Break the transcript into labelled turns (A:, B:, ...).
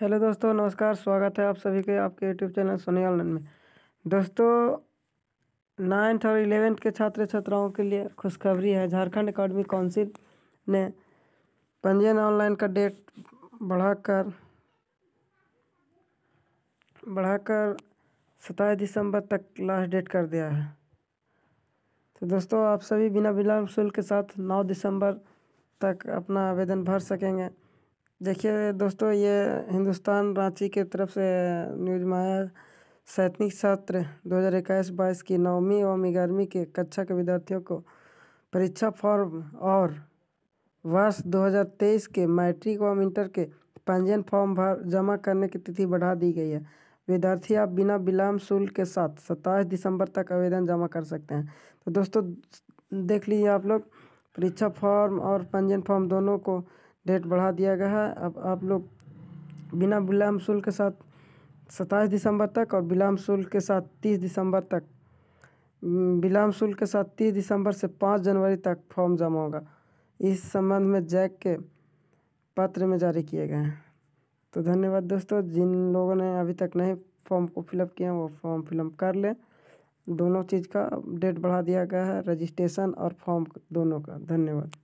A: hello दोस्तों नमस्कार स्वागत है आप सभी के आपके यूट्यूब चैनल सोनी ऑनलाइन में दोस्तों नाइन्थ और इलेवेंथ के छात्र छात्राओं के लिए खुशखबरी है झारखंड अकाडमी काउंसिल ने पंजीयन ऑनलाइन का डेट बढ़ाकर बढ़ाकर सताईस दिसंबर तक लास्ट डेट कर दिया है तो दोस्तों आप सभी बिना विलम्ब शुल्क के साथ नौ दिसंबर तक अपना आवेदन भर सकेंगे देखिए दोस्तों ये हिंदुस्तान रांची के तरफ से न्यूज में शैक्षणिक सत्र दो हज़ार इक्कीस बाईस की नौवीं एवं ग्यारहवीं के कक्षा के विद्यार्थियों को परीक्षा फॉर्म और वर्ष 2023 के मैट्रिक एवं इंटर के पंजीयन फॉर्म भर जमा करने की तिथि बढ़ा दी गई है विद्यार्थी आप बिना विलम्ब शुल्क के साथ सत्ताईस दिसंबर तक आवेदन जमा कर सकते हैं तो दोस्तों देख लीजिए आप लोग परीक्षा फॉर्म और पंजीयन फॉर्म दोनों को डेट बढ़ा दिया गया है अब आप लोग बिना विलम्ब शुल्क के साथ सत्ताईस दिसंबर तक और विलम्ब शुल्क के साथ तीस दिसंबर तक विलम्ब शुल्क के साथ तीस दिसंबर से पाँच जनवरी तक फॉर्म जमा होगा इस संबंध में जैक के पत्र में जारी किए गए हैं तो धन्यवाद दोस्तों जिन लोगों ने अभी तक नहीं फॉर्म को फिलअप किया वो फॉर्म फिलअप कर लें दोनों चीज़ का डेट बढ़ा दिया गया है रजिस्ट्रेशन और फॉर्म दोनों का धन्यवाद